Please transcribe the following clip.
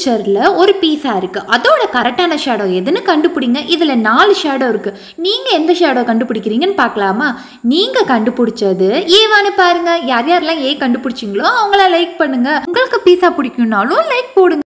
பிக்சரில் ஒரு பீஸாக இருக்குது அதோட கரெக்டான ஷேடோ எதுன்னு கண்டுபிடிங்க இதில் நாலு ஷேடோ இருக்குது நீங்கள் எந்த ஷேடோ கண்டுபிடிக்கிறீங்கன்னு பார்க்கலாமா நீங்கள் கண்டுபிடிச்சது ஏவான்னு பாருங்கள் யார் யாரெல்லாம் ஏ கண்டுபிடிச்சிங்களோ அவங்கள லைக் பண்ணுங்கள் உங்களுக்கு பீஸா பிடிக்கும்னாலும் லைக் போடுங்க